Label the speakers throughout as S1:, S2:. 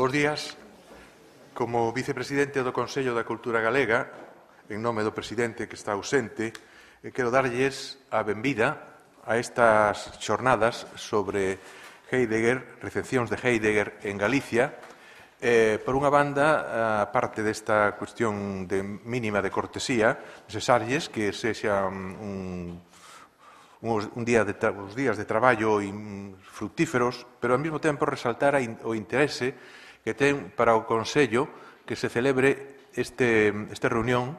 S1: Bos días. Como vicepresidente do Consello da Cultura Galega, en nome do presidente que está ausente, eh, quero darlles a benvida a estas xornadas sobre Heidegger, recepcións de Heidegger en Galicia, eh, por unha banda, a parte desta cuestión de mínima de cortesía, necesarias que sexa mm, un, un, un día de uns días de traballo e fructíferos, pero ao mesmo tempo resaltar o interese que ten para o Consello que se celebre este, esta reunión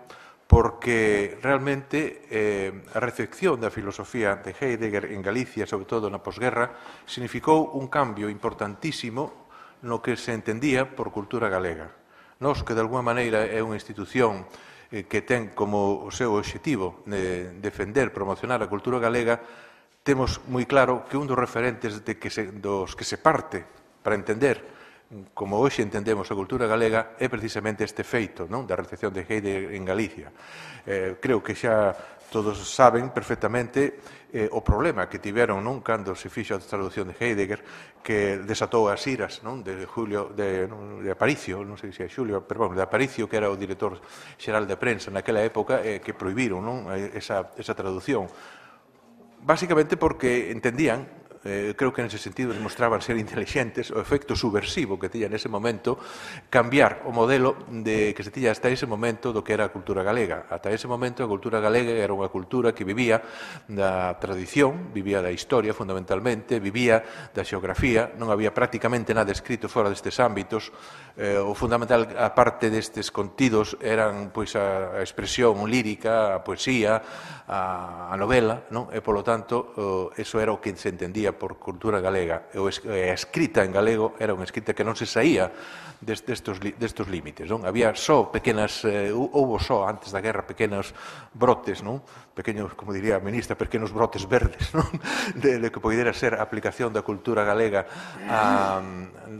S1: porque realmente eh, a recepción da filosofía de Heidegger en Galicia, sobre todo na posguerra, significou un cambio importantísimo no que se entendía por cultura galega. Nos, que de alguma maneira é unha institución eh, que ten como o seu objetivo eh, defender, promocionar a cultura galega, temos moi claro que un dos referentes de que se, dos que se parte para entender como hoxe entendemos a cultura galega, é precisamente este feito non? da recepción de Heidegger en Galicia. Eh, creo que xa todos saben perfectamente eh, o problema que tiveron non cando se fixo a traducción de Heidegger que desatou as iras non de Julio de, non, de Aparicio, non sei se é Julio, pero bueno, de Aparicio que era o director xeral de prensa naquela época eh, que proibiron non eh, esa esa traducción. Básicamente porque entendían eh, creo que ese sentido demostraban ser intelixentes, o efecto subversivo que tiña nese momento cambiar o modelo de que se tiña hasta ese momento do que era a cultura galega. Ata ese momento a cultura galega era unha cultura que vivía da tradición, vivía da historia fundamentalmente, vivía da xeografía, non había prácticamente nada escrito fora destes ámbitos, eh, o fundamental a parte destes contidos eran pois a, expresión lírica, a poesía, a, a novela, non? E polo tanto, eso era o que se entendía historia por cultura galega e a eh, escrita en galego era unha escrita que non se saía destes, destes límites. Non? Había só pequenas, eh, houve só antes da guerra pequenos brotes, non? pequenos, como diría a ministra, pequenos brotes verdes, non? De, de que poidera ser a aplicación da cultura galega a,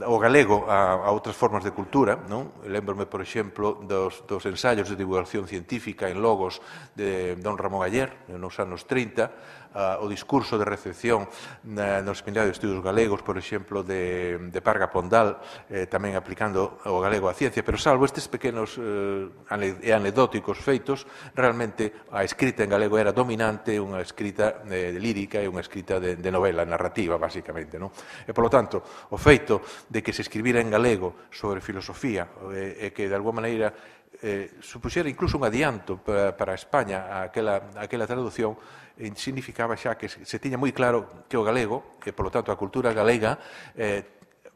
S1: o galego a, a outras formas de cultura. Non? Lembro-me, por exemplo, dos, dos ensaios de divulgación científica en Logos de don Ramón Ayer, nos anos 30, o discurso de recepción na, no Seminario de Estudos Galegos, por exemplo, de, de Parga Pondal, eh, tamén aplicando o galego á ciencia, pero salvo estes pequenos eh, anedóticos feitos, realmente a escrita en galego era dominante, unha escrita eh, lírica e unha escrita de, de novela, narrativa, basicamente. Non? E, polo tanto, o feito de que se escribira en galego sobre filosofía eh, e que, de alguma maneira, eh, supuxera incluso un adianto para, para España a aquela, aquela traducción eh, significaba xa que se, se tiña moi claro que o galego, por polo tanto a cultura galega, eh,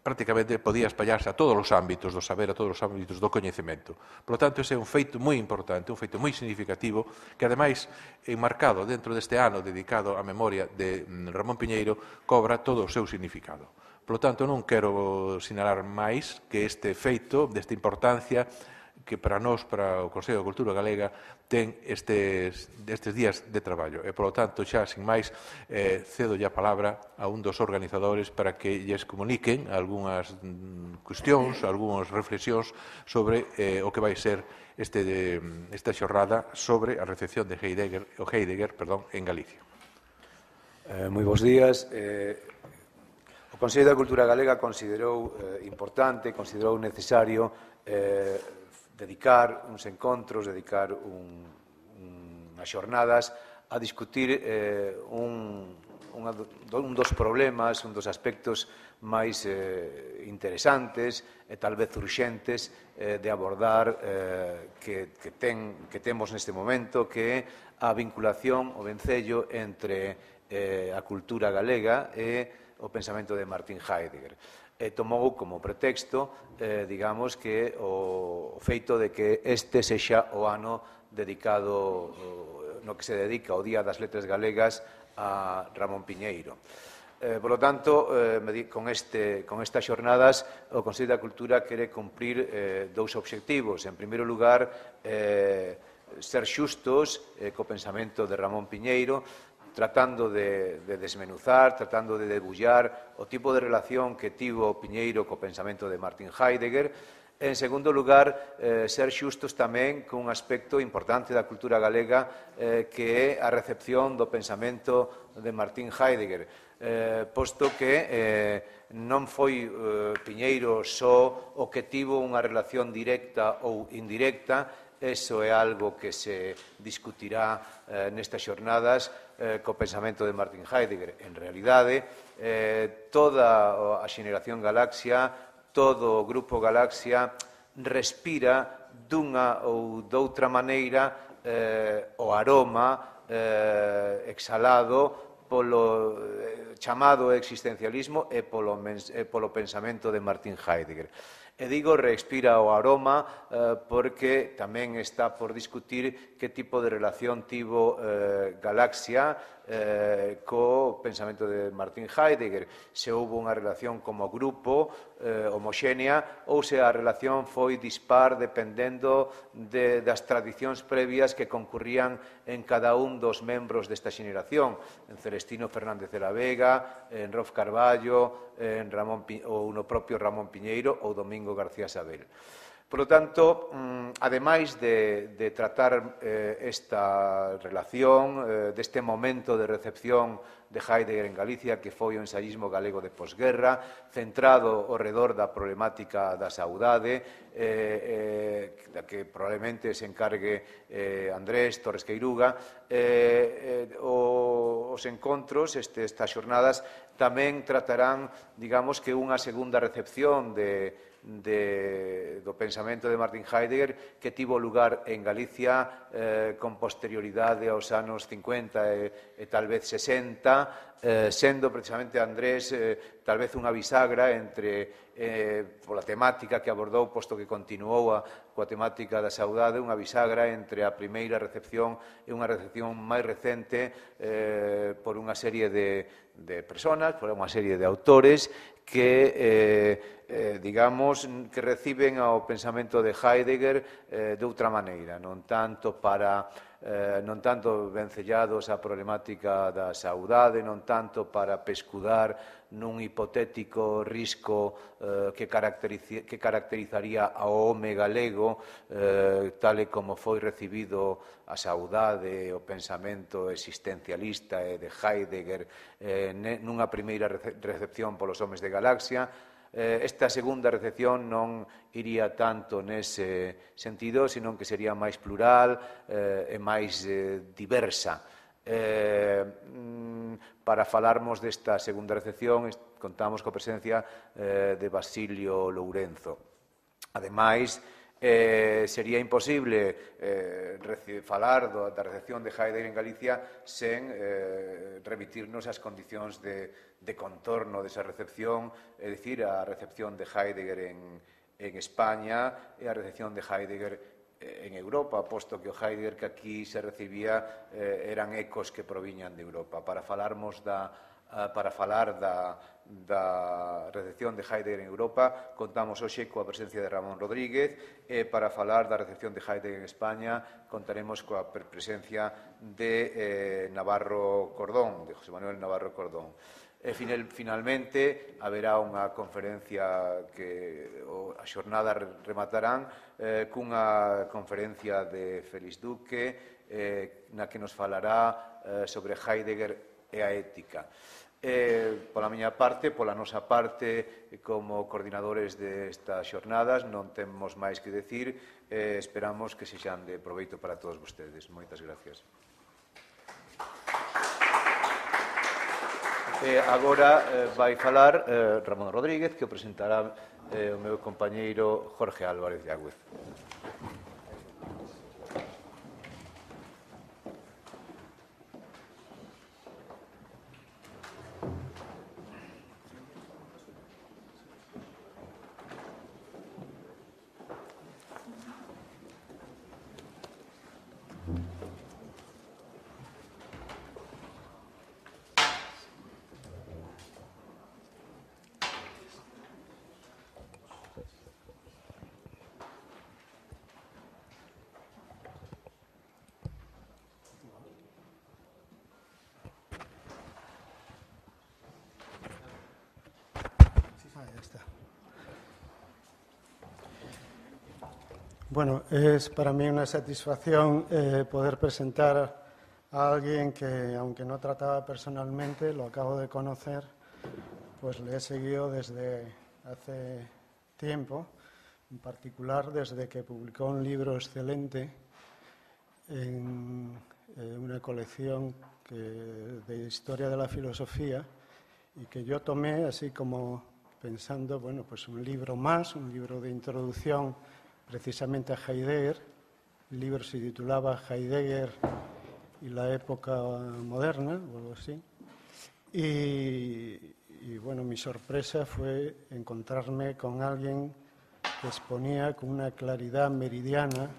S1: prácticamente podía espallarse a todos os ámbitos do saber, a todos os ámbitos do coñecemento. Por lo tanto, ese é un feito moi importante, un feito moi significativo, que ademais, enmarcado dentro deste ano dedicado á memoria de mm, Ramón Piñeiro, cobra todo o seu significado. Por lo tanto, non quero sinalar máis que este feito, desta importancia, que para nós, para o Consello de Cultura Galega, ten estes, estes días de traballo. E, polo tanto, xa, sin máis, eh, cedo a palabra a un dos organizadores para que lles comuniquen algunhas mm, cuestións, algunhas reflexións sobre eh, o que vai ser este, de, esta xorrada sobre a recepción de Heidegger, o Heidegger perdón, en Galicia.
S2: Eh, moi bons días. Eh, o Consello da Cultura Galega considerou eh, importante, considerou necesario eh, dedicar uns encontros, dedicar un, unhas xornadas a discutir eh, un, un, un dos problemas, un dos aspectos máis eh, interesantes e tal vez urxentes eh, de abordar eh, que, que, ten, que temos neste momento, que é a vinculación, o vencello entre eh, a cultura galega e o pensamento de Martin Heidegger e eh, tomou como pretexto, eh, digamos, que o, feito de que este sexa o ano dedicado no que se dedica o Día das Letras Galegas a Ramón Piñeiro. Eh, por lo tanto, eh, con, este, con estas xornadas, o Consello da Cultura quere cumprir eh, dous obxectivos. En primeiro lugar, eh, ser xustos eh, co pensamento de Ramón Piñeiro, tratando de, de desmenuzar, tratando de debullar o tipo de relación que tivo Piñeiro co pensamento de Martin Heidegger, En segundo lugar, eh, ser xustos tamén cun aspecto importante da cultura galega eh, que é a recepción do pensamento de Martin Heidegger, eh, posto que eh, non foi eh, Piñeiro só o que tivo unha relación directa ou indirecta Eso é algo que se discutirá eh, nestas xornadas eh, co pensamento de Martin Heidegger. En realidade, eh, toda a xeneración galaxia, todo o grupo galaxia, respira dunha ou doutra maneira eh, o aroma eh, exhalado polo eh, chamado existencialismo e polo, e polo pensamento de Martin Heidegger. E digo respira o aroma eh, porque tamén está por discutir que tipo de relación tivo eh, Galaxia eh, co pensamento de Martin Heidegger, se houve unha relación como grupo eh, homoxénea ou se a relación foi dispar dependendo de, das tradicións previas que concurrían en cada un dos membros desta xeneración, en Celestino Fernández de la Vega, en Rolf Carballo, en Ramón, ou no propio Ramón Piñeiro ou Domingo García Sabel. Por lo tanto, mm, ademais de, de tratar eh, esta relación, eh, deste momento de recepción de Heidegger en Galicia, que foi o ensayismo galego de posguerra, centrado ao redor da problemática da saudade, eh, eh, da que probablemente se encargue eh, Andrés Torres Queiruga, eh, eh, o, os encontros, este, estas xornadas, tamén tratarán, digamos, que unha segunda recepción de de, do pensamento de Martin Heidegger que tivo lugar en Galicia eh, con posterioridade aos anos 50 e, e tal vez 60, eh, sendo precisamente Andrés eh, tal vez unha bisagra entre eh, pola temática que abordou, posto que continuou a, coa temática da saudade, unha bisagra entre a primeira recepción e unha recepción máis recente eh, por unha serie de, de personas, por unha serie de autores, que eh, eh, digamos, que reciben ao pensamento de Heidegger eh, de outra maneira, non tanto para eh, non tanto vencellados á problemática da saudade, non tanto para pescudar nun hipotético risco eh, que, caracteriz que caracterizaría ao home galego eh, tal e como foi recibido a saudade, o pensamento existencialista e de Heidegger eh, nunha primeira recepción polos homes de galaxia, eh, esta segunda recepción non iría tanto nese sentido, senón que sería máis plural eh, e máis eh, diversa. Eh, mm, para falarmos desta segunda recepción contamos coa presencia eh, de Basilio Lourenzo. Ademais, eh, sería imposible eh, falar do, da recepción de Heidegger en Galicia sen eh, remitirnos as condicións de, de contorno desa recepción, é dicir, a recepción de Heidegger en, en España e a recepción de Heidegger eh, en Europa, posto que o Heidegger que aquí se recibía eh, eran ecos que proviñan de Europa. Para falarmos da Eh, para falar da, da recepción de Heidegger en Europa. Contamos hoxe coa presencia de Ramón Rodríguez e para falar da recepción de Heidegger en España contaremos coa presencia de eh, Navarro Cordón, de José Manuel Navarro Cordón. E final, finalmente haberá unha conferencia que o, a xornada rematarán eh, cunha conferencia de Félix Duque eh, na que nos falará eh, sobre Heidegger e a ética. Eh, pola miña parte, pola nosa parte, como coordinadores destas xornadas, non temos máis que decir, eh, esperamos que se xan de proveito para todos vostedes. Moitas gracias. Eh, agora eh, vai falar eh, Ramón Rodríguez, que o presentará eh, o meu compañeiro Jorge Álvarez de Agüez.
S3: Bueno, es para mí una satisfacción eh, poder presentar a alguien que, aunque no trataba personalmente, lo acabo de conocer, pues le he seguido desde hace tiempo, en particular desde que publicó un libro excelente en eh, una colección de historia de la filosofía y que yo tomé así como pensando, bueno, pues un libro más, un libro de introducción precisamente a Heidegger. El libro se titulaba Heidegger y la época moderna, o algo así. Y, bueno, mi sorpresa fue encontrarme con alguien que exponía con una claridad meridiana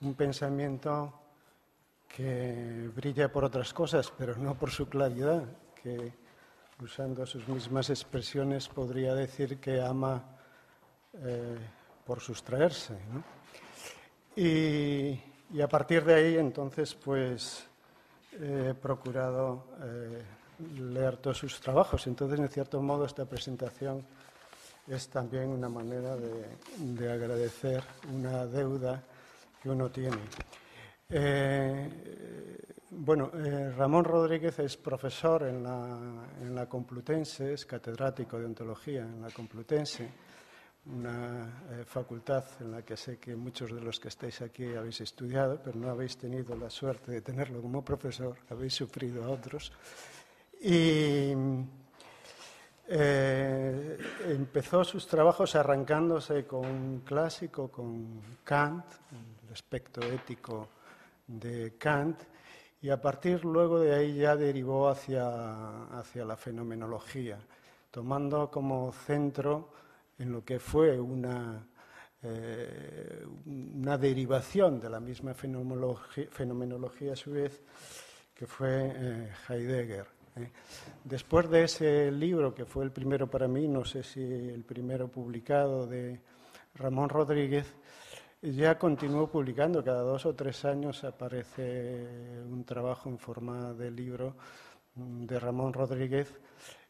S3: un pensamiento que brilla por otras cosas, pero no por su claridad, que usando sus mismas expresiones podría decir que ama eh, por sustraerse. Y, a partir de ahí, entonces, pues he procurado eh, leer todos sus trabajos. Entonces, en cierto modo, esta presentación es también una manera de, agradecer una deuda que uno tiene. Eh, bueno, eh, Ramón Rodríguez es profesor en la, en la, Complutense, es catedrático de ontología en la Complutense una eh, facultad en la que sé que muchos de los que estáis aquí habéis estudiado, pero no habéis tenido la suerte de tenerlo como profesor, habéis sufrido a otros. Y eh, empezó sus trabajos arrancándose con un clásico, con Kant, el aspecto ético de Kant, y a partir luego de ahí ya derivó hacia, hacia la fenomenología, tomando como centro en lo que fue una, eh, derivación de la misma fenomenología, a su vez, que fue eh, Heidegger. ¿eh? Después de ese libro, que fue el primero para mí, no sé si el primero publicado de Ramón Rodríguez, ya continuó publicando, cada dos o tres años aparece un trabajo en forma de libro mm, de Ramón Rodríguez,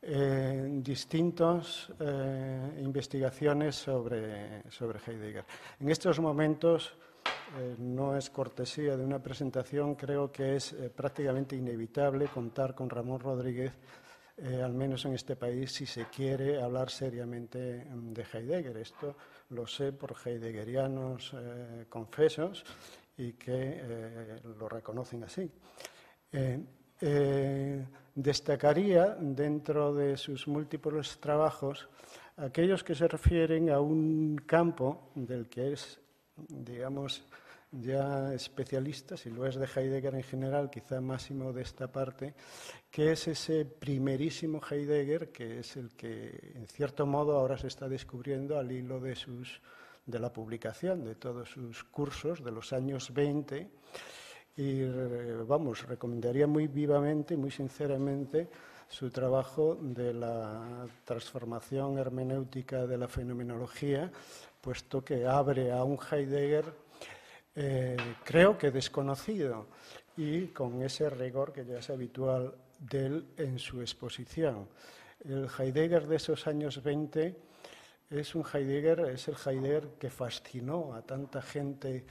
S3: eh, distintas investigaciones sobre, sobre Heidegger. En estos momentos, eh, no es cortesía de una presentación, creo que es eh, prácticamente inevitable contar con Ramón Rodríguez, eh, al menos en este país, si se quiere hablar seriamente mm, de Heidegger. Esto lo sé por heideggerianos confesos y que lo reconocen así. Destacaría, dentro de sus múltiples trabajos, aquellos que se refieren a un campo del que es, digamos, ya especialista, si lo es de Heidegger en general, quizá máximo de esta parte, que es ese primerísimo Heidegger, que es el que, en cierto modo, ahora se está descubriendo al hilo de, sus, de la publicación de todos sus cursos de los años 20 y eh, vamos, recomendaría muy vivamente, y muy sinceramente, su trabajo de la transformación hermenéutica de la fenomenología, puesto que abre a un Heidegger, eh, creo que desconocido, y con ese rigor que ya es habitual de él en su exposición. El Heidegger de esos años 20 es un Heidegger, es el Heidegger que fascinó a tanta gente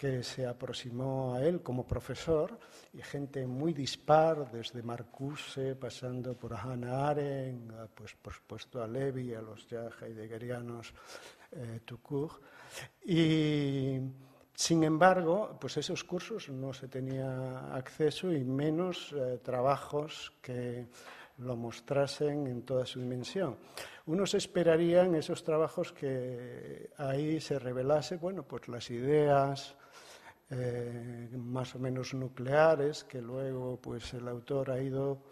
S3: que se aproximó a él como profesor y gente muy dispar, desde Marcuse, pasando por Hannah Arendt, pues por supuesto a Levi, a los ya heideggerianos eh, Tukur. Y sin embargo, pues esos cursos no se tenía acceso y menos eh, trabajos que lo mostrasen en toda su dimensión. Unos esperarían esos trabajos que ahí se revelase, bueno, pues las ideas, eh, más o menos nucleares que luego pues, el autor ha ido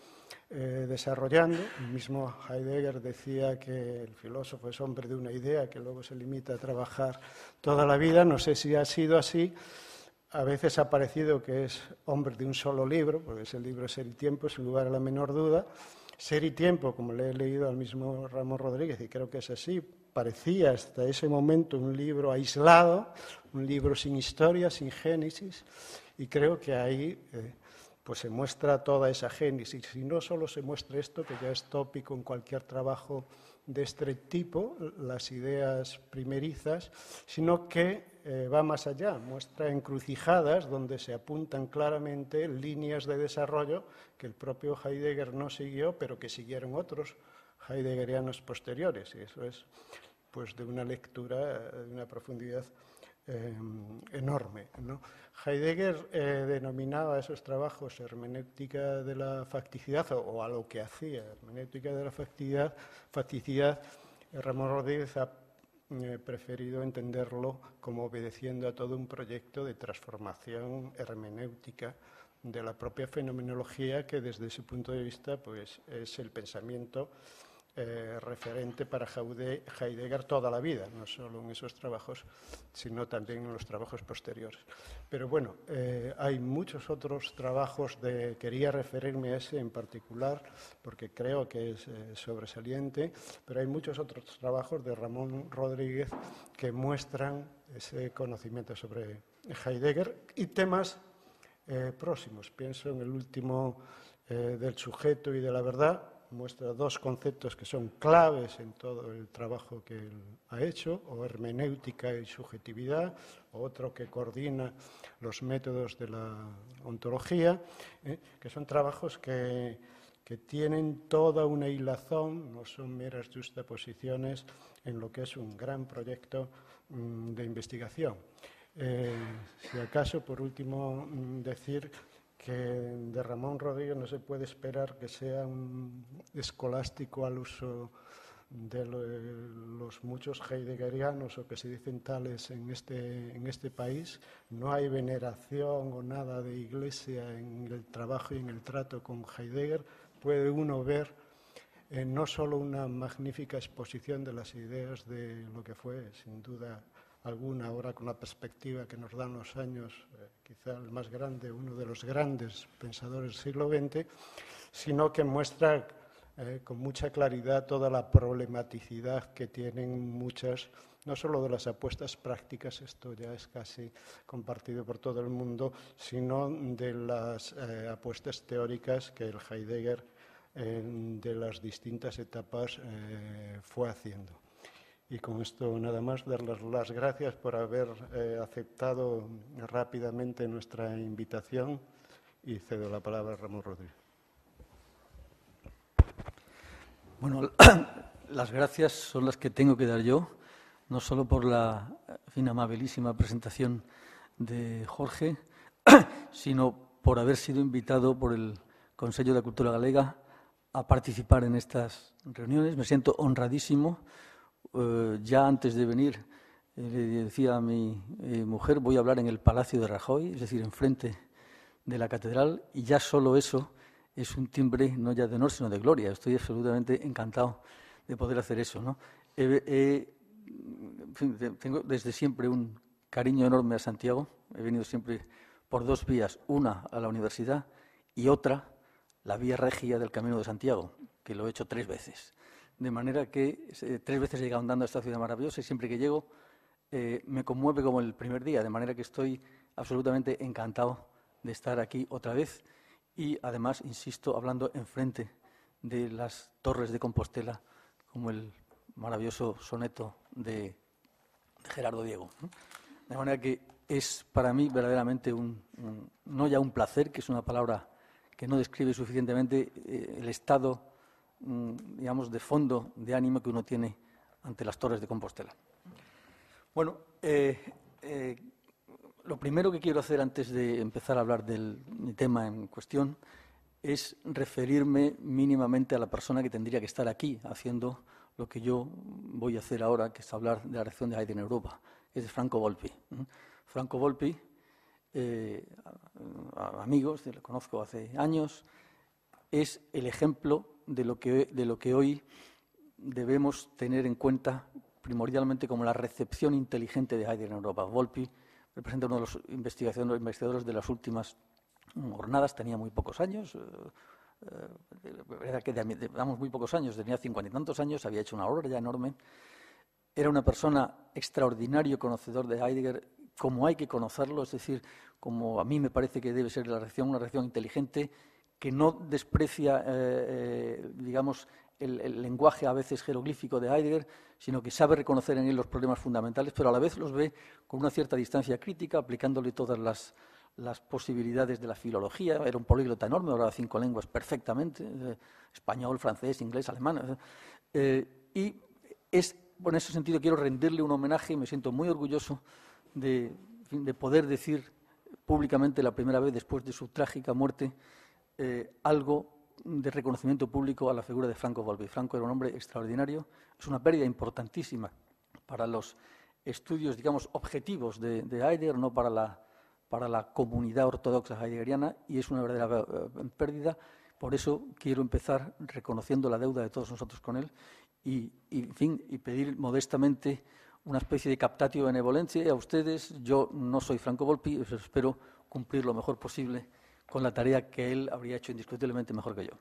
S3: eh, desarrollando. El mismo Heidegger decía que el filósofo es hombre de una idea que luego se limita a trabajar toda la vida. No sé si ha sido así. A veces ha parecido que es hombre de un solo libro, porque ese libro es y tiempo, sin lugar a la menor duda. Ser y tiempo, como le he leído al mismo Ramón Rodríguez, y creo que es así, parecía hasta ese momento un libro aislado, un libro sin historia, sin génesis, y creo que ahí eh, pues se muestra toda esa génesis. Y no solo se muestra esto, que ya es tópico en cualquier trabajo de este tipo, las ideas primerizas, sino que eh, va más allá, muestra encrucijadas donde se apuntan claramente líneas de desarrollo que el propio Heidegger no siguió, pero que siguieron otros heideggerianos posteriores. Y eso es pues de una lectura eh, de una profundidad eh, enorme. Heidegger eh, denominaba esos trabajos hermenéutica de la facticidad, o, a lo que hacía, hermenéutica de la facticidad, Ramón Rodríguez ha preferido entenderlo como obedeciendo a todo un proyecto de transformación hermenéutica de la propia fenomenología que desde ese punto de vista pues, es el pensamiento eh, referente para Heidegger toda la vida, no solo en esos trabajos, sino también en los trabajos posteriores. Pero bueno, eh, hay muchos otros trabajos de... Quería referirme a ese en particular porque creo que es eh, sobresaliente, pero hay muchos otros trabajos de Ramón Rodríguez que muestran ese conocimiento sobre Heidegger y temas próximos. Pienso en el último del sujeto y de la verdad, muestra dos conceptos que son claves en todo el trabajo que él ha hecho, o hermenéutica y subjetividad, otro que coordina los métodos de la ontología, eh, que son trabajos que, tienen toda una hilazón, no son meras justaposiciones en lo que es un gran proyecto mm, de investigación. Eh, si acaso, por último, mm, decir que de Ramón Rodríguez no se puede esperar que sea un escolástico al uso de los muchos heideggerianos o que se dicen tales en este, en este país. No hay veneración o nada de iglesia en el trabajo y en el trato con Heidegger. Puede uno ver eh, no solo una magnífica exposición de las ideas de lo que fue, sin duda, alguna ahora con la perspectiva que nos dan los años, eh, quizá el más grande, uno de los grandes pensadores del siglo XX, sino que muestra eh, con mucha claridad toda la problematicidad que tienen muchas, no solo de las apuestas prácticas, esto ya es casi compartido por todo el mundo, sino de las eh, apuestas teóricas que el Heidegger de las distintas etapas fue haciendo. Y con esto nada más, darles las gracias por haber eh, aceptado rápidamente nuestra invitación y cedo la palabra a Ramón Rodríguez.
S4: Bueno, las gracias son las que tengo que dar yo, no solo por la fin, amabilísima presentación de Jorge, sino por haber sido invitado por el Consejo de la Cultura Galega a participar en estas reuniones. Me siento honradísimo eh, ya antes de venir, eh, le decía a mi eh, mujer, voy a hablar en el Palacio de Rajoy, es decir, enfrente de la catedral, y ya solo eso es un timbre no ya de honor, sino de gloria. Estoy absolutamente encantado de poder hacer eso. ¿no? tengo desde siempre un cariño enorme a Santiago. He venido siempre por dos vías, una a la universidad y otra la vía regia del Camino de Santiago, que lo he hecho tres veces. De manera que eh, tres veces he llegado andando a esta ciudad maravillosa y siempre que llego eh, me conmueve como el primer día, de manera que estoy absolutamente encantado de estar aquí otra vez y además, insisto, hablando enfrente de las torres de Compostela, como el maravilloso soneto de, Gerardo Diego. De manera que es para mí verdaderamente un, no ya un placer, que es una palabra que no describe suficientemente eh, el estado Mm, digamos, de fondo, de ánimo que uno tiene ante las Torres de Compostela. Bueno, eh, eh, lo primero que quiero hacer antes de empezar a hablar del tema en cuestión es referirme mínimamente a la persona que tendría que estar aquí haciendo lo que yo voy a hacer ahora, que es hablar de la reacción de Haydn en Europa, que es Franco Volpi. Franco Volpi, eh, amigos, le conozco hace años, es el ejemplo de lo que, hoy debemos tener en cuenta primordialmente como la recepción inteligente de Heidegger en Europa. Volpi representa uno de los investigadores, investigadores de las últimas jornadas, tenía muy pocos años, eh, eh, que damos muy pocos años, tenía cincuenta y tantos años, había hecho una obra ya enorme. Era una persona extraordinario conocedor de Heidegger, como hay que conocerlo, es decir, como a mí me parece que debe ser la recepción una reacción inteligente que no desprecia, eh, eh, digamos, el, lenguaje a veces jeroglífico de Heidegger, sino que sabe reconocer en él los problemas fundamentales, pero a la vez los ve con una cierta distancia crítica, aplicándole todas las, posibilidades de la filología. Era un políglota enorme, hablaba cinco lenguas perfectamente, eh, español, francés, inglés, alemán. y es, en ese sentido quiero rendirle un homenaje y me siento muy orgulloso de poder decir públicamente la primera vez después de su trágica muerte eh, algo de reconocimiento público a la figura de Franco Volpi. Franco era un hombre extraordinario, es una pérdida importantísima para los estudios, digamos, objetivos de, de Heidegger, no para la, para la comunidad ortodoxa heideggeriana, y es una verdadera eh, pérdida. Por eso quiero empezar reconociendo la deuda de todos nosotros con él y, en fin, y pedir modestamente una especie de captatio benevolencia a ustedes. Yo no soy Franco Volpi, espero cumplir lo mejor posible con la tarea que él habría hecho indiscutiblemente mejor que yo.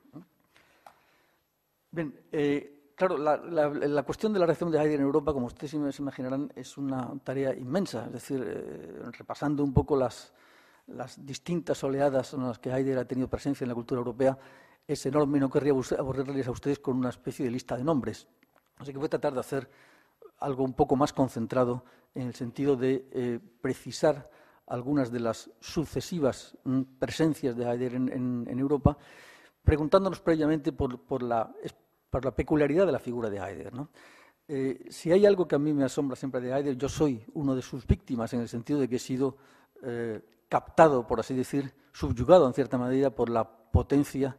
S4: Bien, eh, claro, la, cuestión de la reacción de Heidegger en Europa, como ustedes se imaginarán, es una tarea inmensa. Es decir, eh, repasando un poco las, distintas oleadas en las que Heidegger ha tenido presencia en la cultura europea, es enorme y no querría aburrirles a ustedes con una especie de lista de nombres. Así que voy a tratar de hacer algo un poco más concentrado en el sentido de eh, precisar algunas de las sucesivas mm, presencias de Heidegger en, Europa, preguntándonos previamente por, la, peculiaridad de la figura de Heidegger. Eh, si hay algo que a mí me asombra siempre de Heidegger, yo soy uno de sus víctimas en el sentido de que he sido eh, captado, por así decir, subyugado en cierta medida por la potencia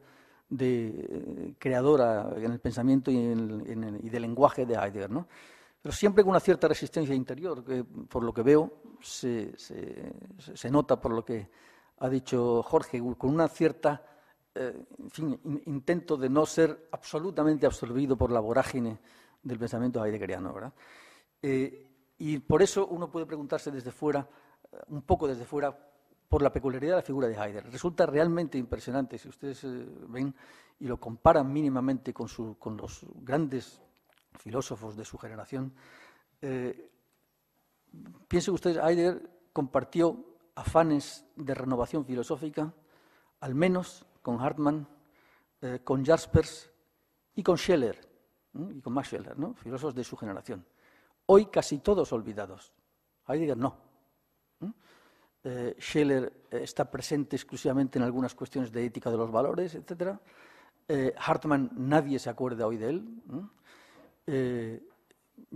S4: de, eh, creadora en el pensamiento y, y del lenguaje de Heidegger. ¿no? pero siempre con una cierta resistencia interior, que por lo que veo se, nota por lo que ha dicho Jorge, con una cierta eh, intento de no ser absolutamente absorbido por la vorágine del pensamiento heideggeriano. ¿verdad? Eh, y por eso uno puede preguntarse desde fuera, eh, un poco desde fuera, por la peculiaridad de la figura de Heidegger. Resulta realmente impresionante, si ustedes ven y lo comparan mínimamente con los grandes filósofos de su generación. Eh, que ustedes, Heidegger compartió afanes de renovación filosófica, al menos con Hartmann, eh, con Jaspers y con Scheller, y con Max Scheller, filósofos de su generación. Hoy casi todos olvidados. Heidegger no. Eh, Scheller eh, está presente exclusivamente en algunas cuestiones de ética de los valores, etc. Hartmann nadie se acuerda hoy de él. Eh,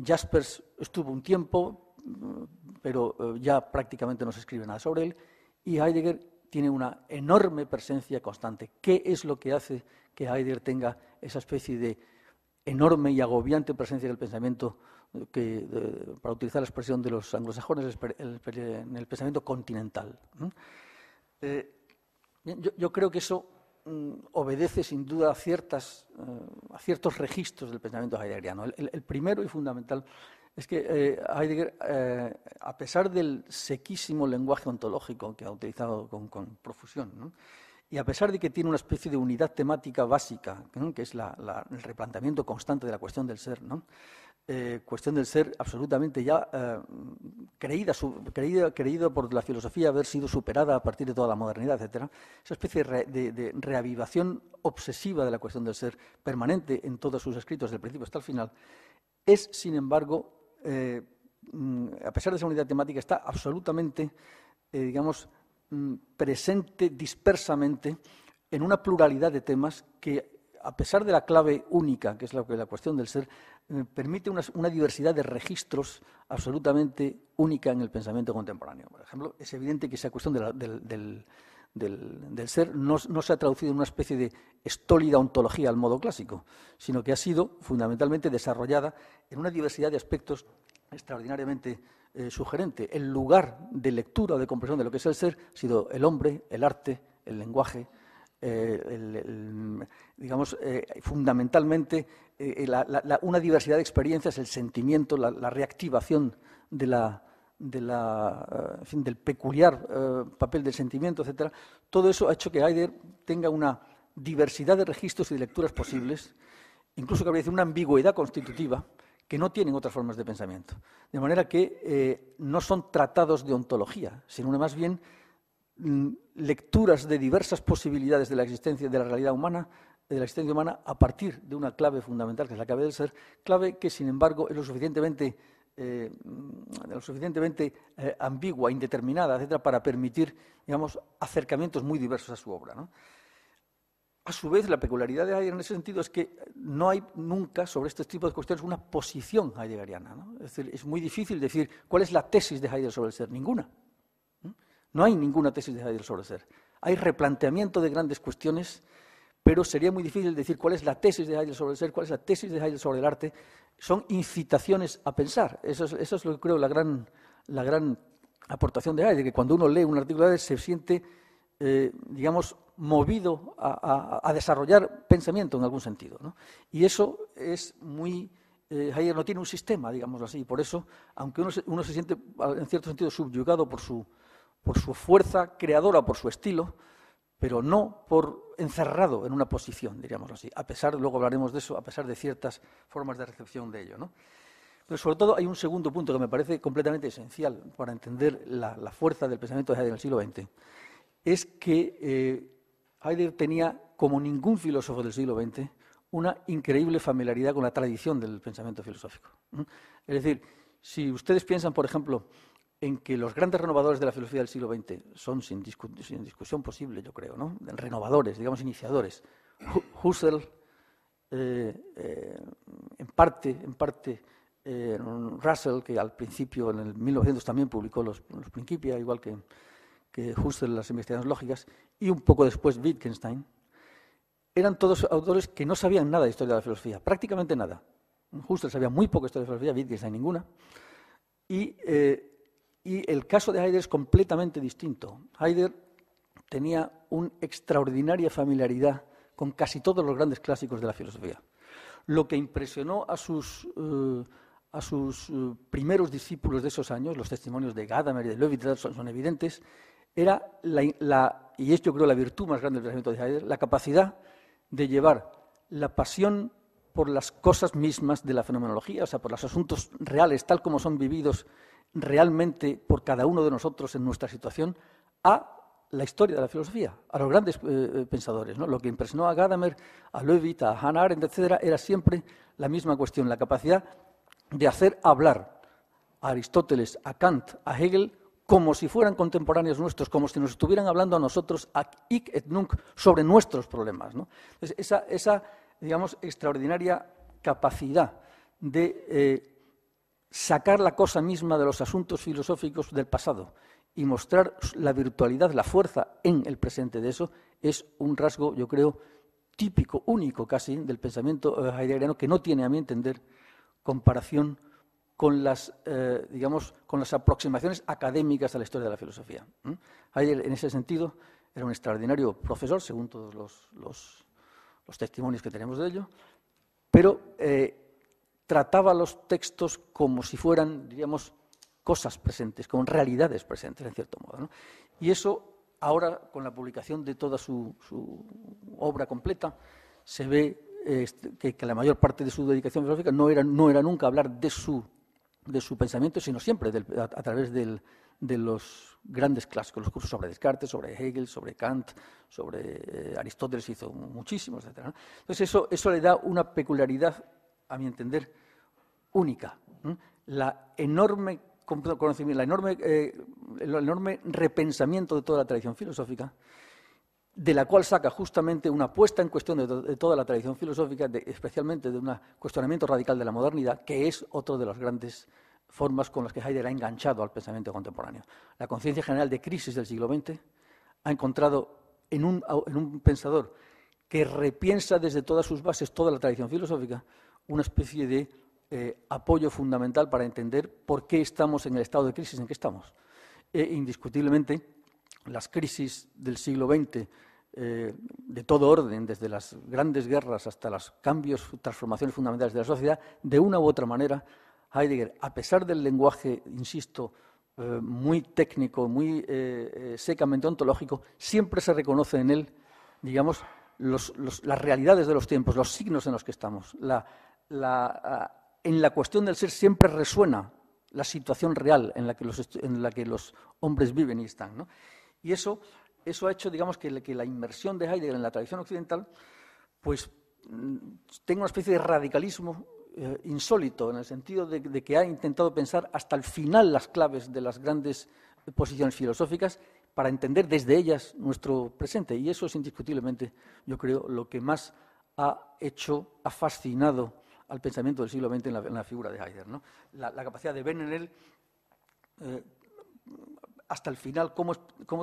S4: Jaspers estuvo un tiempo, mm, pero eh, ya prácticamente no se escribe nada sobre él, y Heidegger tiene una enorme presencia constante. ¿Qué es lo que hace que Heidegger tenga esa especie de enorme y agobiante presencia en el pensamiento, eh, para utilizar la expresión de los anglosajones, en el pensamiento continental? yo, creo que eso Mm, obedece sin duda eh, a, ciertos registros del pensamiento heideggeriano. El, primero y fundamental es que eh, Heidegger, eh, a pesar del sequísimo lenguaje ontológico que ha utilizado con, profusión, y a pesar de que tiene una especie de unidad temática básica, que es el replanteamiento constante de la cuestión del ser, eh, cuestión del ser absolutamente ya eh, creída, creída, creído por la filosofía, haber sido superada a partir de toda la modernidad, etcétera, esa especie de, reavivación obsesiva de la cuestión del ser, permanente en todos sus escritos, del principio hasta el final, es, sin embargo, eh, mm, a pesar de esa unidad temática, está absolutamente, digamos, mm, presente dispersamente en una pluralidad de temas que a pesar de la clave única, que es la, cuestión del ser, eh, permite una, diversidad de registros absolutamente única en el pensamiento contemporáneo. Por ejemplo, es evidente que esa cuestión del, ser no, se ha traducido en una especie de estólida ontología al modo clásico, sino que ha sido fundamentalmente desarrollada en una diversidad de aspectos extraordinariamente eh, sugerente. El lugar de lectura o de comprensión de lo que es el ser ha sido el hombre, el arte, el lenguaje, eh, digamos, eh, fundamentalmente eh, una diversidad de experiencias, el sentimiento, la, reactivación del peculiar papel del sentimiento, etc. todo eso ha hecho que Haider tenga una diversidad de registros y de lecturas posibles, incluso que decir una ambigüedad constitutiva que no tienen otras formas de pensamiento. De manera que no son tratados de ontología, sino más bien Mm, lecturas de diversas posibilidades de la existencia de la realidad humana, de la existencia humana, a partir de una clave fundamental, que es la clave del ser, clave que, sin embargo, es lo suficientemente, eh, mm, lo suficientemente eh, ambigua, indeterminada, etcétera, para permitir, digamos, acercamientos muy diversos a su obra. A su vez, la peculiaridad de Heidegger en ese sentido es que no hay nunca sobre este tipo de cuestiones una posición heideggeriana. Es es muy difícil decir cuál es la tesis de Heidegger sobre el ser, ninguna. No hay ninguna tesis de Heidegger sobre ser. Hay replanteamiento de grandes cuestiones, pero sería muy difícil decir cuál es la tesis de Heidegger sobre el ser, cuál es la tesis de Heidegger sobre el arte. Son incitaciones a pensar. Eso es, lo que creo la gran, aportación de Heidegger, que cuando uno lee un artículo de él se siente, eh, digamos, movido a, desarrollar pensamiento en algún sentido. Y eso es muy... Eh, Heidegger no tiene un sistema, digamos así, y por eso, aunque uno se siente en cierto sentido subyugado por su, por su fuerza creadora, por su estilo, pero no por encerrado en una posición, diríamos así, a pesar, luego hablaremos de eso, a pesar de ciertas formas de recepción de ello. Pero sobre todo hay un segundo punto que me parece completamente esencial para entender la, fuerza del pensamiento de Heidegger en el siglo XX, es que eh, Heidegger tenía, como ningún filósofo del siglo XX, una increíble familiaridad con la tradición del pensamiento filosófico. Es decir, si ustedes piensan, por ejemplo, en que los grandes renovadores de la filosofía del siglo XX son, sin, discusión posible, yo creo, ¿no? renovadores, digamos, iniciadores. Husserl, eh, eh, en parte, en parte eh, Russell, que al principio, en el 1900 también publicó los, Principia, igual que, que Husserl, las investigaciones lógicas, y un poco después Wittgenstein, eran todos autores que no sabían nada de historia de la filosofía, prácticamente nada. Husserl sabía muy poco de historia de la filosofía, Wittgenstein ninguna, y y el caso de Heidegger es completamente distinto. Heidegger tenía una extraordinaria familiaridad con casi todos los grandes clásicos de la filosofía. Lo que impresionó a sus, eh, eh, primeros discípulos de esos años, los testimonios de Gadamer y de Levinas, son, evidentes, era, y es yo creo la virtud más grande del pensamiento de Heidegger, la capacidad de llevar la pasión por las cosas mismas de la fenomenología, o sea, por los asuntos reales tal como son vividos realmente por cada uno de nosotros en nuestra situación a la historia de la filosofía, a los grandes eh, eh, pensadores. Lo que impresionó a Gadamer, a Löwith a Hannah Arendt, etc., era siempre la misma cuestión, la capacidad de hacer hablar a Aristóteles, a Kant, a Hegel, como si fueran contemporáneos nuestros, como si nos estuvieran hablando a nosotros, a ik et nunc, sobre nuestros problemas. esa, esa, digamos, extraordinaria capacidad de eh, sacar la cosa misma de los asuntos filosóficos del pasado y mostrar la virtualidad, la fuerza en el presente de eso, es un rasgo, yo creo, típico, único casi, del pensamiento eh, heideggeriano que no tiene, a mi entender, comparación con las, eh, digamos, con las aproximaciones académicas a la historia de la filosofía. Heidegger, en ese sentido, era un extraordinario profesor, según todos los, testimonios que tenemos de ello, pero eh, trataba los textos como si fueran, diríamos, cosas presentes, como realidades presentes, en cierto modo. Y eso, ahora, con la publicación de toda su, obra completa, se ve este, que, la mayor parte de su dedicación filosófica no era, nunca hablar de su, pensamiento, sino siempre a, través de los grandes clásicos, los cursos sobre Descartes, sobre Hegel, sobre Kant, sobre eh, Aristóteles hizo muchísimos, etc. Entonces eso le da una peculiaridad, a mi entender, única. La enorme conocimiento, eh, el enorme repensamiento de toda la tradición filosófica, de la cual saca justamente una puesta en cuestión de, toda la tradición filosófica, especialmente de un cuestionamiento radical de la modernidad, que es otra de las grandes formas con las que Heidegger ha enganchado al pensamiento contemporáneo. La conciencia general de crisis del siglo XX ha encontrado en un pensador que repiensa desde todas sus bases toda la tradición filosófica una especie de eh, apoyo fundamental para entender por qué estamos en el estado de crisis en que estamos. E, indiscutiblemente, las crisis del siglo XX, eh, de todo orden, desde las grandes guerras hasta los cambios, transformaciones fundamentales de la sociedad, de una u otra manera, Heidegger, a pesar del lenguaje, insisto, eh, muy técnico, muy secamente ontológico, siempre se reconoce en él, digamos, las realidades de los tiempos, los signos en los que estamos, la ah, en la cuestión del ser siempre resuena la situación real en la que los, hombres viven y están. Y eso, eso ha hecho, digamos, que, la inmersión de Heidegger en la tradición occidental, pues mm, tenga una especie de radicalismo eh, insólito, en el sentido de, de, que ha intentado pensar hasta el final las claves de las grandes posiciones filosóficas para entender desde ellas nuestro presente. Y eso es indiscutiblemente, yo creo, lo que más ha hecho, ha fascinado al pensamiento del siglo XX en la, figura de Heidegger. La, capacidad de ver en él eh, hasta el final cómo,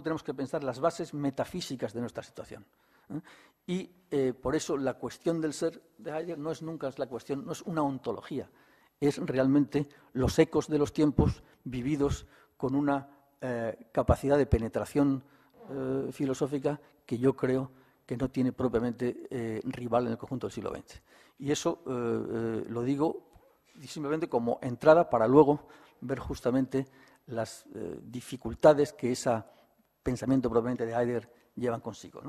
S4: tenemos que pensar las bases metafísicas de nuestra situación. ¿eh? Y eh, por eso la cuestión del ser de Heidegger no es nunca la cuestión, no es una ontología, es realmente los ecos de los tiempos vividos con una capacidad de penetración filosófica que yo creo que no tiene propiamente eh, rival en el conjunto del siglo XX. Y eso eh, eh, lo digo simplemente como entrada para luego ver justamente las dificultades que ese pensamiento propiamente de Heidegger llevan consigo.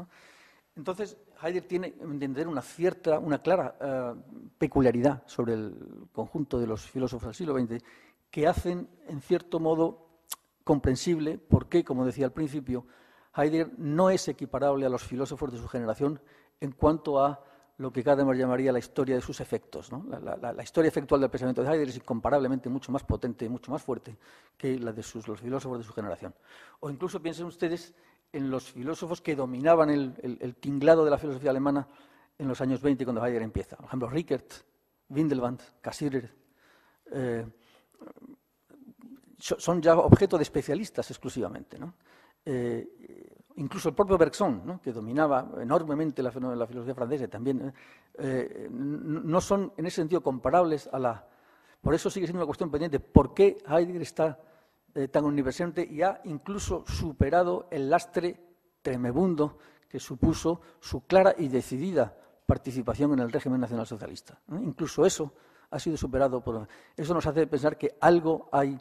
S4: Entonces, Heidegger tiene, entender, una cierta, una clara peculiaridad sobre el conjunto de los filósofos del siglo XX que hacen, en cierto modo, comprensible por qué, como decía al principio, Heidegger no es equiparable a los filósofos de su generación en cuanto a lo que Gadamer llamaría la historia de sus efectos. La, historia efectual del pensamiento de Heidegger es incomparablemente mucho más potente y mucho más fuerte que la de los filósofos de su generación. O incluso piensen ustedes en los filósofos que dominaban el, tinglado de la filosofía alemana en los años 20 cuando Heidegger empieza. Por ejemplo, Rickert, Windelband, Cassirer, eh, son ya objeto de especialistas exclusivamente. ¿no? Eh, incluso el propio Bergson, que dominaba enormemente la, la filosofía francesa también, eh, eh, no son en ese sentido comparables a la... Por eso sigue siendo una cuestión pendiente, ¿por qué Heidegger está tan omnipresente y ha incluso superado el lastre tremebundo que supuso su clara y decidida participación en el régimen nacionalsocialista? Incluso eso ha sido superado por... Eso nos hace pensar que algo hay,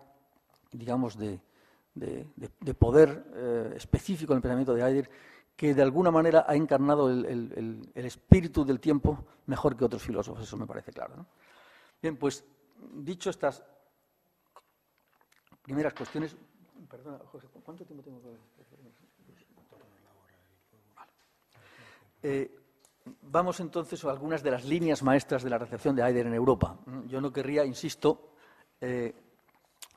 S4: digamos, de de, poder eh, específico en el pensamiento de Heidegger que de alguna manera ha encarnado el, el, espíritu del tiempo mejor que otros filósofos, eso me parece claro. Bien, pues dicho estas primeras cuestiones... Perdona, Jorge, ¿cuánto tiempo tengo eh, Vamos entonces a algunas de las líneas maestras de la recepción de Heidegger en Europa. Yo no querría, insisto, eh,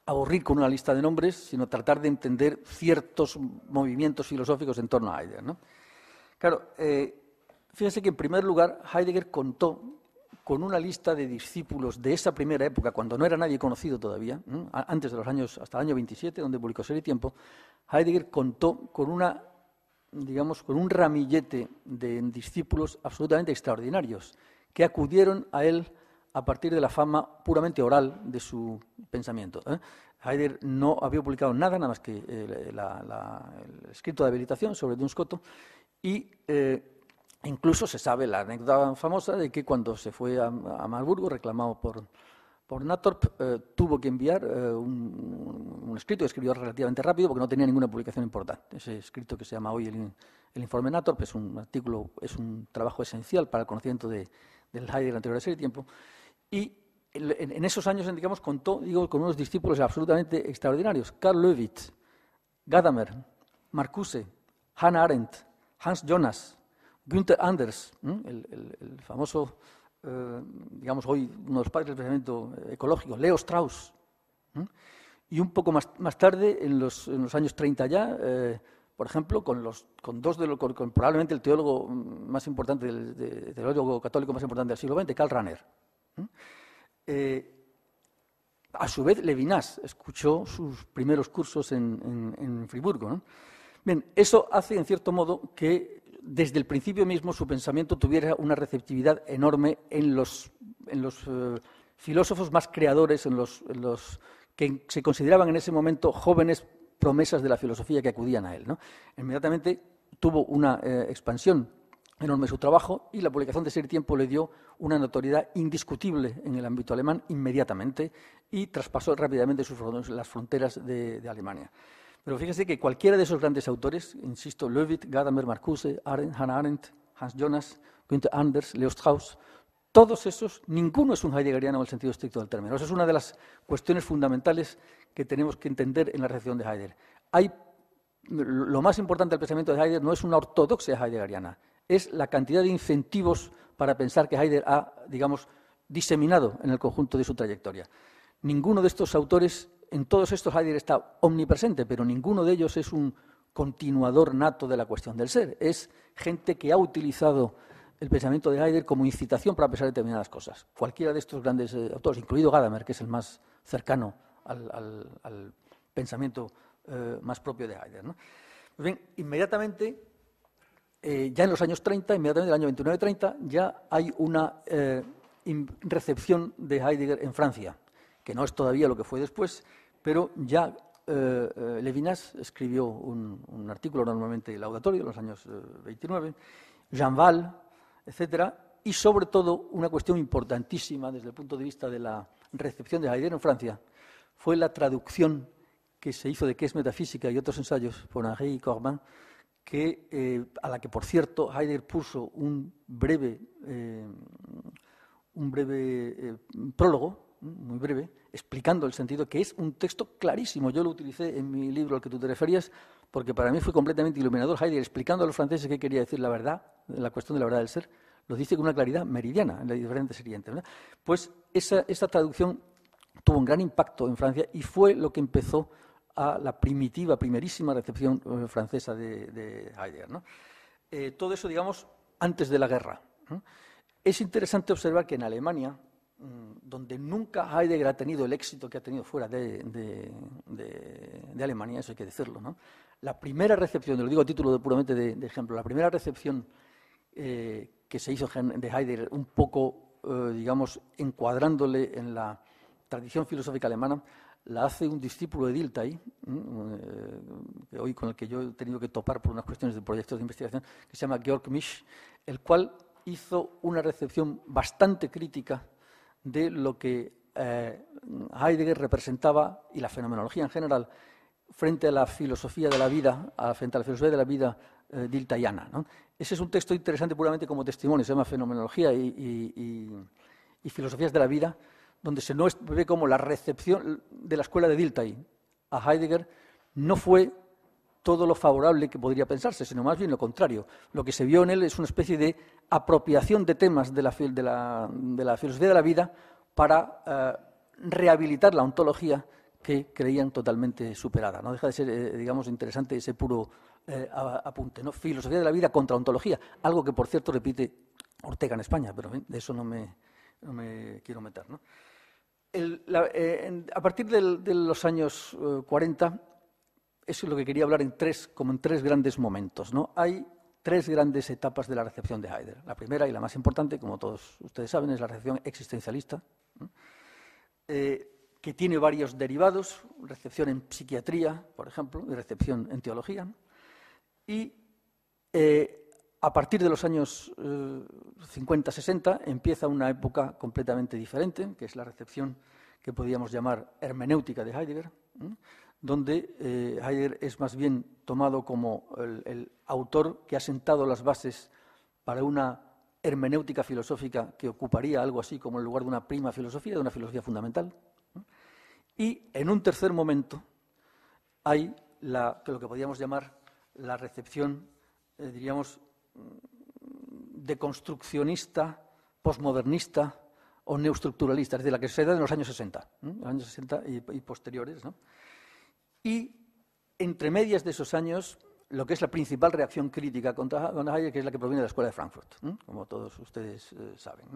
S4: aburrir con una lista de nombres, sino tratar de entender ciertos movimientos filosóficos en torno a Heidegger. Claro, eh, fíjense que en primer lugar Heidegger contó con una lista de discípulos de esa primera época, cuando no era nadie conocido todavía, antes de los años, hasta el año 27, donde publicó Ser y Tiempo, Heidegger contó con una, digamos, con un ramillete de discípulos absolutamente extraordinarios, que acudieron a él a partir de la fama puramente oral de su pensamiento. ¿eh? Heidegger no había publicado nada, nada más que eh, el escrito de habilitación sobre Duns Scotto... y eh, incluso se sabe la anécdota famosa de que cuando se fue a, Marburgo, reclamado por, por Natorp, eh, tuvo que enviar un, escrito escribió relativamente rápido porque no tenía ninguna publicación importante. Ese escrito que se llama hoy el, informe Natorp es un artículo, es un trabajo esencial para el conocimiento de, del Heidegger anterior a ese tiempo. Y en esos años, digamos, contó con unos discípulos absolutamente extraordinarios. Karl Löwitz, Gadamer, Marcuse, Hannah Arendt, Hans Jonas, Günther Anders, el, famoso, eh, digamos, hoy uno de los padres del pensamiento ecológico, Leo Strauss. Y un poco más, tarde, en los, años 30 ya, eh, por ejemplo, con, dos de los, probablemente el teólogo más importante, del, teólogo católico más importante del siglo XX, Karl Rahner. ¿eh? Eh, a su vez, Levinas escuchó sus primeros cursos en, Friburgo. eso hace, en cierto modo, que desde el principio mismo su pensamiento tuviera una receptividad enorme en los, eh, filósofos más creadores, en los, que se consideraban en ese momento jóvenes promesas de la filosofía que acudían a él. Inmediatamente tuvo una expansión enorme su trabajo y la publicación de ese Tiempo le dio una notoriedad indiscutible en el ámbito alemán inmediatamente y traspasó rápidamente sus, las fronteras de, Alemania. Pero fíjese que cualquiera de esos grandes autores, insisto, Löwit, Gadamer, Marcuse, Arendt, Hannah Arendt, Hans Jonas, Günther Anders, Leo Strauss, todos esos, ninguno es un heideggeriano en el sentido estricto del término. Esa es una de las cuestiones fundamentales que tenemos que entender en la recepción de Heidegger. lo más importante del pensamiento de Heidegger no es una ortodoxia heideggeriana, es la cantidad de incentivos para pensar que Heidegger ha, digamos, diseminado en el conjunto de su trayectoria. Ninguno de estos autores, en todos estos Heidegger está omnipresente, pero ninguno de ellos es un continuador nato de la cuestión del ser. Es gente que ha utilizado el pensamiento de Heidegger como incitación para pensar determinadas cosas. Cualquiera de estos grandes eh, autores, incluido Gadamer, que es el más cercano al, pensamiento eh, más propio de Heidegger. Pues inmediatamente eh, ya en los años 30, inmediatamente en el año 29-30, ya hay una eh, recepción de Heidegger en Francia, que no es todavía lo que fue después, pero ya eh, Levinas escribió un, artículo normalmente laudatorio en los años 29, Jean Val, etc., y sobre todo una cuestión importantísima desde el punto de vista de la recepción de Heidegger en Francia fue la traducción que se hizo de qué es metafísica y otros ensayos por Henri Corbin que, eh, a la que, por cierto, Heidegger puso un breve, eh, un breve eh, prólogo, muy breve, explicando el sentido, que es un texto clarísimo. Yo lo utilicé en mi libro al que tú te referías, porque para mí fue completamente iluminador Heidegger explicando a los franceses qué quería decir la verdad, la cuestión de la verdad del ser. Lo dice con una claridad meridiana en la diferente siguiente. ¿verdad? Pues esa, esa traducción tuvo un gran impacto en Francia y fue lo que empezó a la primitiva, primerísima recepción eh, francesa de, Heidegger. Eh, todo eso, digamos, antes de la guerra. Es interesante observar que en Alemania, mm, donde nunca Heidegger ha tenido el éxito que ha tenido fuera de, Alemania, eso hay que decirlo, ¿no? La primera recepción, lo digo a título puramente de, ejemplo, la primera recepción eh, que se hizo de Heidegger, un poco, digamos, encuadrándole en la tradición filosófica alemana, la hace un discípulo de Diltai, eh, hoy con el que yo he tenido que topar por unas cuestiones de proyectos de investigación, que se llama Georg Misch, el cual hizo una recepción bastante crítica de lo que eh, Heidegger representaba y la fenomenología en general frente a la filosofía de la vida, frente a la filosofía de la vida eh, Ese es un texto interesante puramente como testimonio, se llama Fenomenología y Filosofías de la Vida, donde se ve como la recepción de la escuela de Dilthey a Heidegger no fue todo lo favorable que podría pensarse, sino más bien lo contrario. Lo que se vio en él es una especie de apropiación de temas de la, filosofía de la vida para eh, rehabilitar la ontología que creían totalmente superada. No deja de ser, eh, digamos, interesante ese puro eh, apunte. ¿no? Filosofía de la vida contra ontología, algo que, por cierto, repite Ortega en España, pero de eso no me, no me quiero meter. ¿no? Eh, a partir de los años 40, eh, eso es lo que quería hablar en tres, como en tres grandes momentos. ¿no? Hay tres grandes etapas de la recepción de Heidegger. La primera y la más importante, como todos ustedes saben, es la recepción existencialista, eh, que tiene varios derivados, recepción en psiquiatría, por ejemplo, y recepción en teología. Y a partir de los años 50-60 eh, empieza una época completamente diferente, que es la recepción que podríamos llamar hermenéutica de Heidegger, donde eh, Heidegger es más bien tomado como el, autor que ha sentado las bases para una hermenéutica filosófica que ocuparía algo así como el lugar de una prima filosofía, de una filosofía fundamental. Y en un tercer momento hay lo que podríamos llamar la recepción, eh, diríamos, deconstruccionista, posmodernista o neoestructuralista, es decir, la que se da en los años 60, ¿eh? años 60 y, posteriores. Y entre medias de esos años, lo que es la principal reacción crítica contra, contra que es la que proviene de la Escuela de Frankfurt, ¿eh? como todos ustedes eh, saben.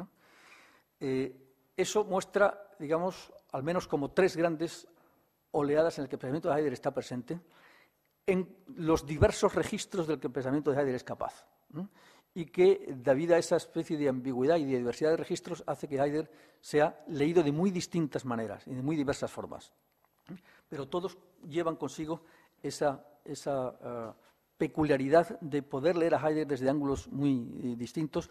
S4: eso muestra, digamos, al menos como tres grandes oleadas en las que el pensamiento de Heidegger está presente, en los diversos registros del que el pensamiento de Heidegger es capaz y que, debido a esa especie de ambigüedad y de diversidad de registros, hace que Heidegger sea leído de muy distintas maneras y de muy diversas formas. Pero todos llevan consigo esa, ah, peculiaridad de poder leer a Heidegger desde ángulos muy eh, distintos,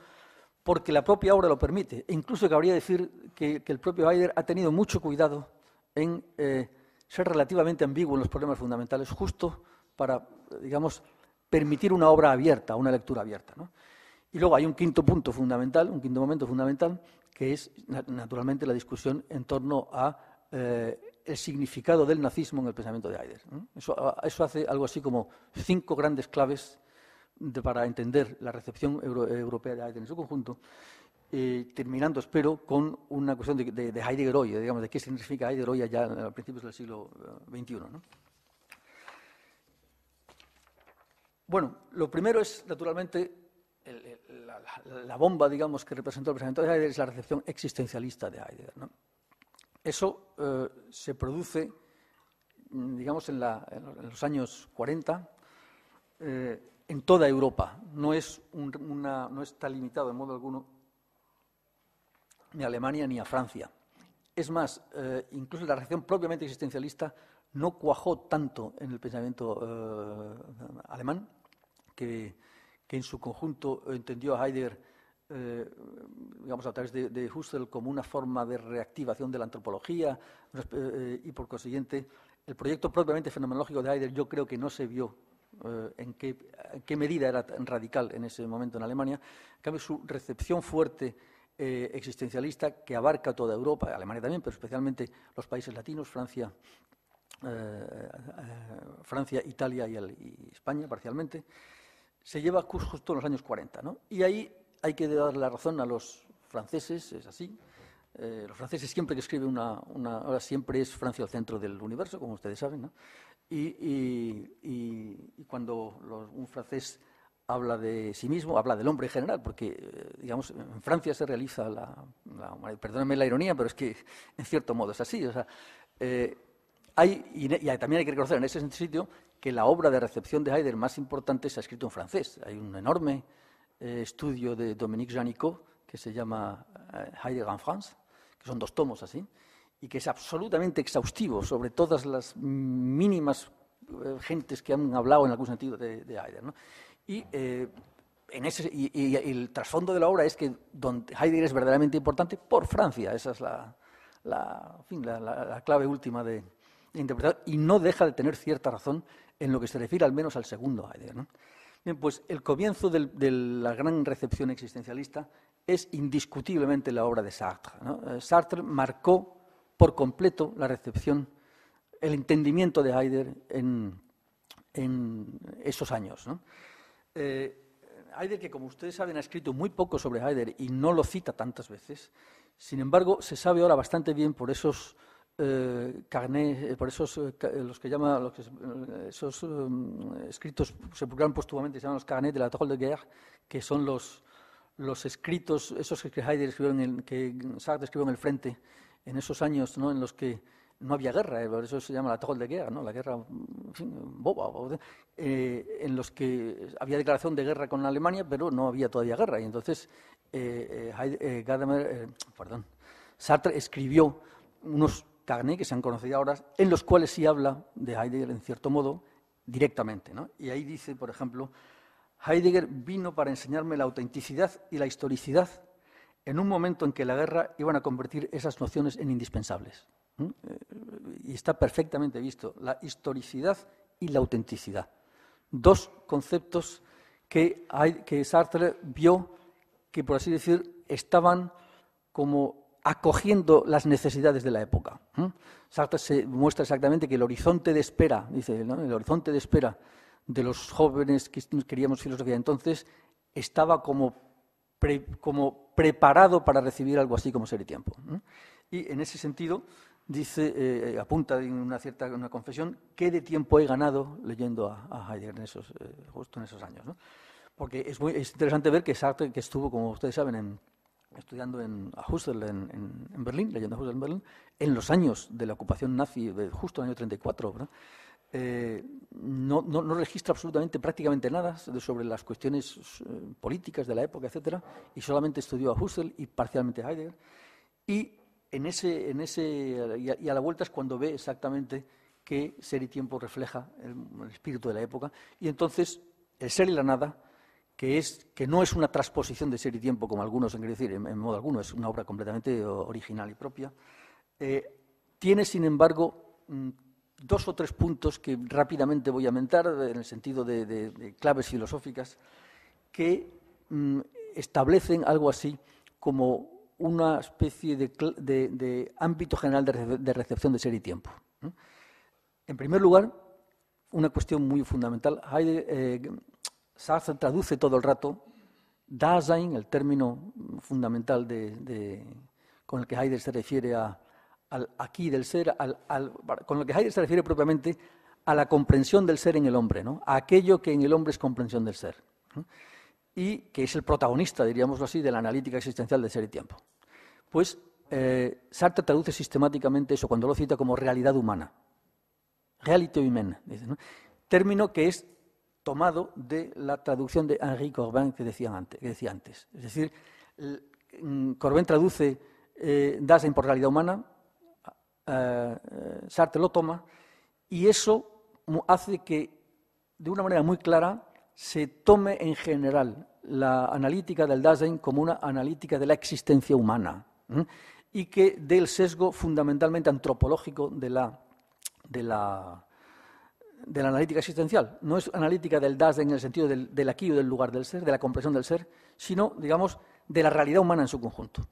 S4: porque la propia obra lo permite. E incluso cabría decir que, el propio Heidegger ha tenido mucho cuidado en eh, ser relativamente ambiguo en los problemas fundamentales, justo para, digamos, permitir una obra abierta, una lectura abierta. ¿no? Y luego hay un quinto punto fundamental, un quinto momento fundamental, que es naturalmente la discusión en torno a eh, el significado del nazismo en el pensamiento de Heidegger. Ah, eso, hace algo así como cinco grandes claves para entender la recepción europea de Heidegger en su conjunto. Eh, terminando, espero, con una cuestión de, de, Heidegger hoy, digamos, de qué significa Heidegger hoy ya a principios del siglo XXI. Eh, ¿no? Bueno, lo primero es, naturalmente, la, bomba, digamos, que representó el pensamiento de Heidegger es la recepción existencialista de Heidegger. Eso eh, se produce, mm, digamos, en, los años 40, eh, en toda Europa. No, es una, no está limitado en modo alguno ni a Alemania ni a Francia. Es más, eh, incluso la recepción propiamente existencialista no cuajó tanto en el pensamiento eh, alemán, que, en su conjunto entendió a Heidegger, eh, digamos, a través de, de, Husserl como una forma de reactivación de la antropología, eh, y por consiguiente, el proyecto propiamente fenomenológico de Heidegger yo creo que no se vio en qué, medida era tan radical en ese momento en Alemania. En cambio, su recepción fuerte existencialista que abarca toda Europa, Alemania también, pero especialmente los países latinos, Francia eh, eh, Francia, Italia y, España parcialmente, se lleva justo en los años 40. Y ahí hay que dar la razón a los franceses, es así. Eh, los franceses siempre que escriben una, obra siempre es Francia el centro del universo, como ustedes saben. Y, cuando un francés habla de sí mismo, habla del hombre en general, porque, digamos, en Francia se realiza la, la Perdóname la ironía, pero es que, en cierto modo, es así. O sea, y, también hay que reconocer en ese sentido que la obra de recepción de Heidegger más importante se ha escrito en francés. Hay un enorme eh, estudio de Dominique Janicot que se llama Heidegger eh, en France, que son dos tomos así, y que es absolutamente exhaustivo sobre todas las mínimas eh, gentes que han hablado en algún sentido de, de Heidegger. Y, el trasfondo de la obra es que donde Heidegger es verdaderamente importante por Francia. Esa es la, la clave última de, interpretar y no deja de tener cierta razón en lo que se refiere al menos al segundo Heidegger. Bien, pues el comienzo de la gran recepción existencialista es indiscutiblemente la obra de Sartre. Eh, Sartre marcó por completo la recepción, el entendimiento de Heidegger en, esos años. ¿no? Eh, Heidegger, que como ustedes saben ha escrito muy poco sobre Heidegger y no lo cita tantas veces, sin embargo, se sabe ahora bastante bien por esos eh, carnet, eh, por esos eh, los que llaman esos mm, escritos se publicaron póstumamente se llaman los carnet de la Tolle de Guerre, que son los los escritos esos que Heidegger escribió en el, que Sartre escribió en el frente en esos años, ¿no? En los que no había guerra, por eso se llama la Tolle de guerra ¿no? La guerra en boba, en los que había declaración de guerra con Alemania, pero no había todavía guerra y entonces Heidegger, perdón, Sartre escribió unos Carné, que se han conocido ahora, en los cuales sí habla de Heidegger, en cierto modo, directamente. Y ahí dice, por ejemplo, Heidegger vino para enseñarme la autenticidad y la historicidad en un momento en que la guerra iban a convertir esas nociones en indispensables. Eh, y está perfectamente visto, la historicidad y la autenticidad. Dos conceptos que, que Sartre vio que, por así decir, estaban como acogiendo las necesidades de la época. Sartre se muestra exactamente que el horizonte de espera, dice, el horizonte de espera de los jóvenes que queríamos filosofía entonces estaba como, como preparado para recibir algo así como ser y tiempo. Y en ese sentido, dice, eh, apunta en una cierta una confesión, ¿qué de tiempo he ganado leyendo a, a Heidegger en esos, eh, justo en esos años? Porque es, muy, es interesante ver que Sartre, que estuvo, como ustedes saben, en estudiando en, a Husserl en, Berlín, leyendo a Husserl en Berlín, en los años de la ocupación nazi, de justo en el año 34, eh, no, no, registra absolutamente prácticamente nada sobre las cuestiones eh, políticas de la época, etcétera, y solamente estudió a Husserl y parcialmente a Heidegger. Y en ese, en ese y a, la vuelta es cuando ve exactamente ...qué ser y tiempo refleja el espíritu de la época, y entonces el ser y la nada que, no es una transposición de ser y tiempo, como algunos en decir, en, modo alguno, es una obra completamente eh, original y propia, eh, tiene, sin embargo, mm, dos o tres puntos que rápidamente voy a mentar eh, en el sentido de, claves filosóficas que mm, establecen algo así como una especie de, ámbito general de, recepción de ser y tiempo. En primer lugar, una cuestión muy fundamental. Heide, Sartre traduce todo el rato Dasein, el término fundamental con el que Heidegger se refiere al aquí del ser, con lo que Heidegger se refiere propiamente a la comprensión del ser en el hombre, ¿no? a aquello que en el hombre es comprensión del ser, y que es el protagonista, diríamoslo así, de la analítica existencial de ser y tiempo. Pues eh, Sartre traduce sistemáticamente eso cuando lo cita como realidad humana, reality humana, término que es tomado de la traducción de Henri Corbin que, decía antes. decía antes. Es decir, mm, Corbin traduce eh, Dasein por realidad humana, eh, Sartre lo toma, y eso hace que, de una manera muy clara, se tome en general la analítica del Dasein como una analítica de la existencia humana y que del sesgo fundamentalmente antropológico de la, de la, de la analítica existencial. No es analítica del DAS en el sentido del, aquí o del lugar del ser, de la comprensión del ser, sino, digamos, de la realidad humana en su conjunto.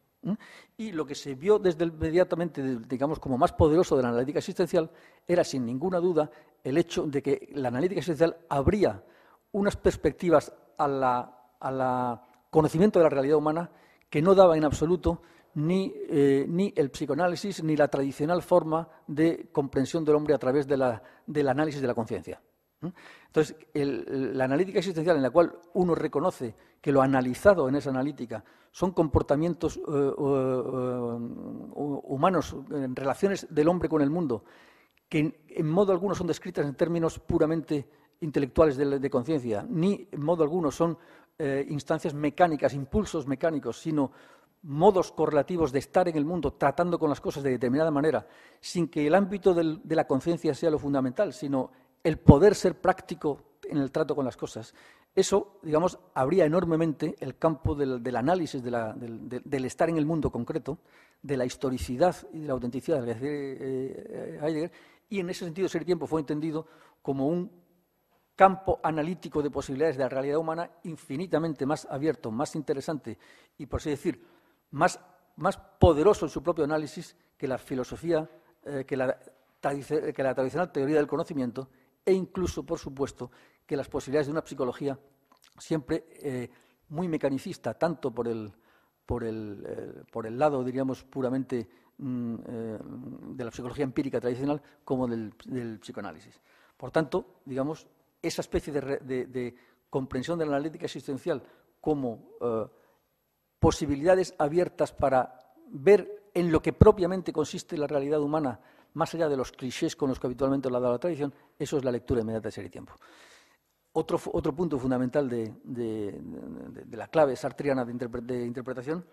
S4: Y lo que se vio desde inmediatamente, digamos, como más poderoso de la analítica existencial era, sin ninguna duda, el hecho de que la analítica existencial abría unas perspectivas al a la conocimiento de la realidad humana que no daba en absoluto eh, ni, el psicoanálisis ni la tradicional forma de comprensión del hombre a través del análisis de la conciencia. Entonces, la analítica existencial en la cual uno reconoce que lo analizado en esa analítica son comportamientos eh, eh, humanos, en relaciones del hombre con el mundo, que en, modo alguno son descritas en términos puramente intelectuales de, conciencia, ni en modo alguno son instancias mecánicas, impulsos mecánicos, sino modos correlativos de estar en el mundo tratando con las cosas de determinada manera, sin que el ámbito de la conciencia sea lo fundamental, sino el poder ser práctico en el trato con las cosas. Eso, digamos, abría enormemente el campo del, análisis del, estar en el mundo concreto, de la historicidad y de la autenticidad de eh, Heidegger, y en ese sentido ser tiempo fue entendido como un campo analítico de posibilidades de la realidad humana infinitamente más abierto, más interesante y, por así decir, más, poderoso en su propio análisis que la filosofía, eh, que, la, tradicional teoría del conocimiento e incluso, por supuesto, que las posibilidades de una psicología siempre eh, muy mecanicista, tanto por el, eh, lado, diríamos, puramente mm, de la psicología empírica tradicional como del, psicoanálisis. Por tanto, digamos, esa especie de comprensión de la analítica existencial como posibilidades abiertas para ver en lo que propiamente consiste la realidad humana, más allá de los clichés con los que habitualmente la da la tradición, eso es la lectura inmediata de Ser y Tiempo. Otro, otro punto fundamental de, la clave sartriana de, interpretación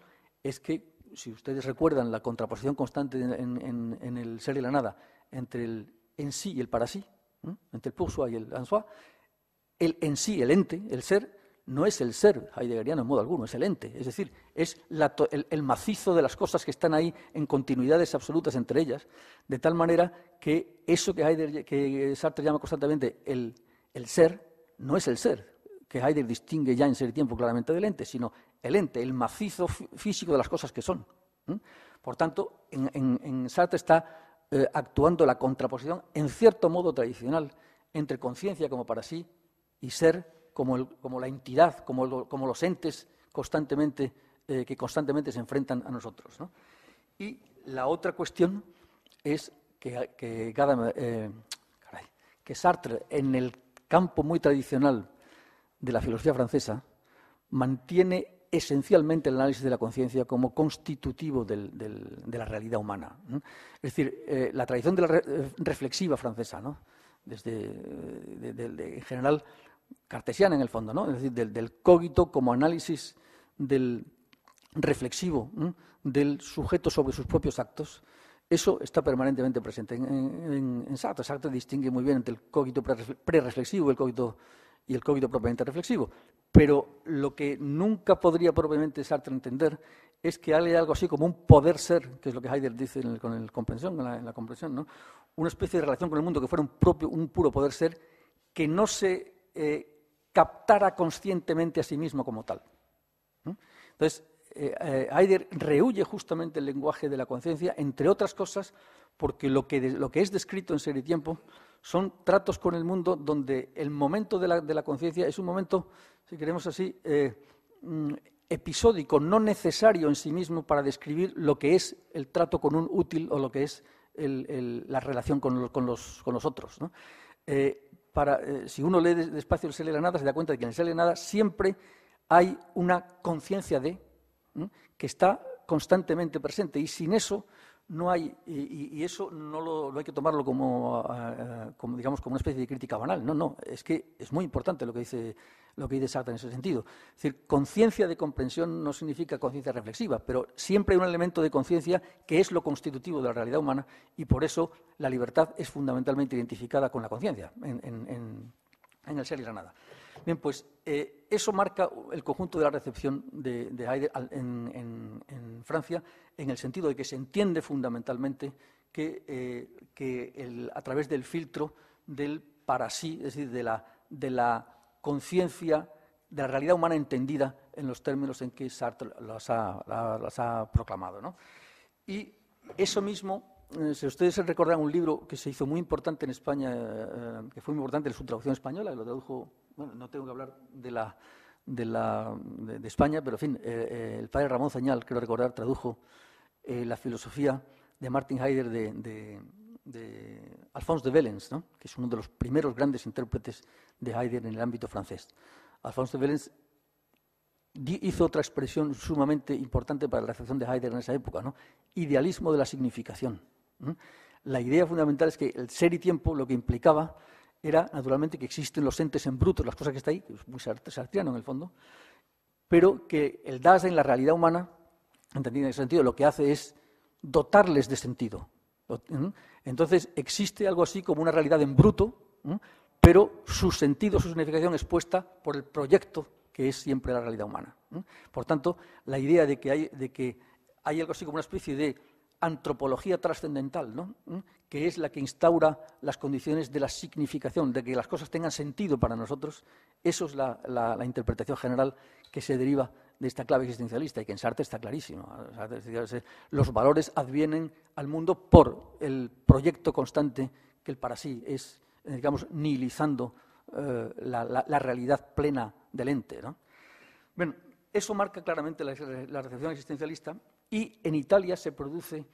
S4: es que, si ustedes recuerdan la contraposición constante en, el ser y la nada, entre el en sí y el para sí, entre el pour soi y el en soi, el en sí, el ente, el ser, no es el ser heideggeriano en modo alguno, es el ente, es decir, es el, macizo de las cosas que están ahí en continuidades absolutas entre ellas, de tal manera que eso que, Heidegger, que Sartre llama constantemente el, el ser, no es el ser, que Heidegger distingue ya en ser y tiempo claramente del ente, sino el ente, el macizo físico de las cosas que son. Por tanto, en, Sartre está eh, actuando la contraposición, en cierto modo tradicional, entre conciencia como para sí y ser como, la entidad, como, los entes constantemente, eh, que constantemente se enfrentan a nosotros. Y la otra cuestión es que, eh, que, Sartre, en el campo muy tradicional de la filosofía francesa, mantiene esencialmente el análisis de la conciencia como constitutivo de la realidad humana. Es decir, eh, la tradición de la reflexiva francesa, desde en general cartesiana en el fondo, ¿no? es decir, del, cógito cogito como análisis del reflexivo del sujeto sobre sus propios actos, eso está permanentemente presente en, Sartre. Sartre distingue muy bien entre el cogito prereflexivo el cogito, y el cogito propiamente reflexivo. Pero lo que nunca podría propiamente Sartre entender es que hay algo así como un poder ser, que es lo que Heidegger dice en con el comprensión, la, comprensión, ¿no? una especie de relación con el mundo que fuera un, propio, un puro poder ser que no se eh, captara conscientemente a sí mismo como tal. Entonces, eh, eh rehuye justamente el lenguaje de la conciencia, entre otras cosas, porque lo que, es descrito en Ser y Tiempo son tratos con el mundo donde el momento de la, conciencia es un momento, si queremos así, eh, mm, episódico, no necesario en sí mismo para describir lo que es el trato con un útil o lo que es la relación con, los, otros. ¿no? para, eh, si uno lee despacio el la Nada, se da cuenta de que en el Sele Nada siempre hay una conciencia de que está constantemente presente y sin eso no hay, y, eso no, lo, hay que tomarlo ah, ah, como, digamos, como una especie de crítica banal. No, no, es que es muy importante lo que dice, lo que dice Sartre en ese sentido. Es decir, conciencia de comprensión no significa conciencia reflexiva, pero siempre hay un elemento de conciencia que es lo constitutivo de la realidad humana y por eso la libertad es fundamentalmente identificada con la conciencia en, en el ser y la nada. Bien, pues eh, eso marca el conjunto de la recepción de, de Heidegger en, Francia, en el sentido de que se entiende fundamentalmente que, eh, a través del filtro del para sí, es decir, de la, conciencia, de la realidad humana entendida en los términos en que Sartre las ha, proclamado. Y eso mismo eh, si ustedes se recordan un libro que se hizo muy importante en España, que fue muy importante en su traducción española, que lo tradujo no tengo que hablar de España, pero en fin, eh, eh, el padre Ramón Zañal, creo recordar, tradujo eh, la filosofía de Martin Heidegger de, Alphonse de Vélens, que es uno de los primeros grandes intérpretes de Heidegger en el ámbito francés. Alphonse de Vélens hizo otra expresión sumamente importante para la recepción de Heidegger en esa época, idealismo de la significación. La idea fundamental es que el ser y tiempo lo que implicaba era, naturalmente, que existen los entes en bruto, las cosas que están ahí, que es muy sartriano en el fondo, pero que el en la realidad humana, entendido en ese sentido, lo que hace es dotarles de sentido. Entonces, existe algo así como una realidad en bruto, pero su sentido, su significación es puesta por el proyecto que es siempre la realidad humana. Por tanto, la idea de que hay, de que hay algo así como una especie de antropología trascendental, ¿no? ¿Mm? que es la que instaura las condiciones de la significación, de que las cosas tengan sentido para nosotros, eso es la, interpretación general que se deriva de esta clave existencialista y que en Sartre está clarísimo. Los valores advienen al mundo por el proyecto constante que el para sí es, eh, digamos, nihilizando eh, la, realidad plena del ente. Bueno, eso marca claramente la recepción existencialista y en Italia se produce,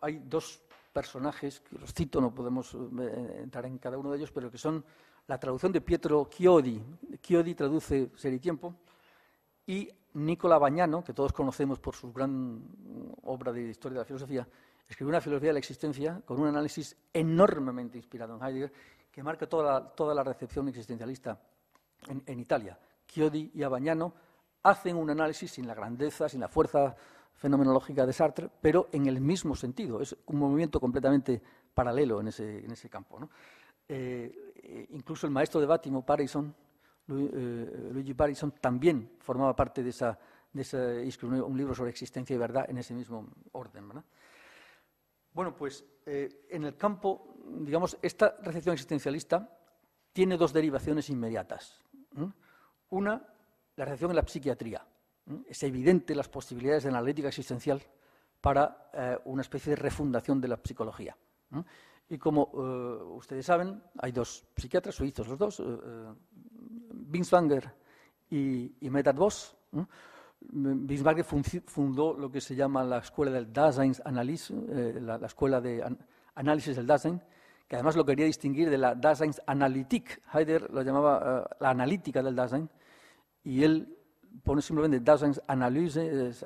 S4: hay dos personajes que los cito, no podemos eh, entrar en cada uno de ellos, pero que son la traducción de Pietro Chiodi, Chiodi traduce Ser y Tiempo, y Nicola Bagnano, que todos conocemos por su gran obra de historia de la filosofía, escribe una filosofía de la existencia con un análisis enormemente inspirado en Heidegger, que marca toda la, toda la recepción existencialista en, Italia. Chiodi y Abagnano hacen un análisis sin la grandeza, sin la fuerza fenomenológica de Sartre, pero en el mismo sentido. Es un movimiento completamente paralelo en ese, en ese campo. Eh, eh, incluso el maestro de Bátimo, Parison, eh, Luigi Parison, también formaba parte de esa, de un libro sobre existencia y verdad en ese mismo orden. Bueno, pues en el campo, digamos, esta recepción existencialista tiene dos derivaciones inmediatas. Una, la recepción en la psiquiatría. ¿eh? Es evidente las posibilidades de la analítica existencial para eh, una especie de refundación de la psicología. ¿eh? Y como ustedes saben, hay dos psiquiatras suizos, los dos, Binswanger y, y Medard fundó lo que se llama la escuela del la, escuela de análisis del Dasein, que además lo quería distinguir de la Daseinsanalytik. Heider lo llamaba la analítica del Dasein, y él simplemente das Análisis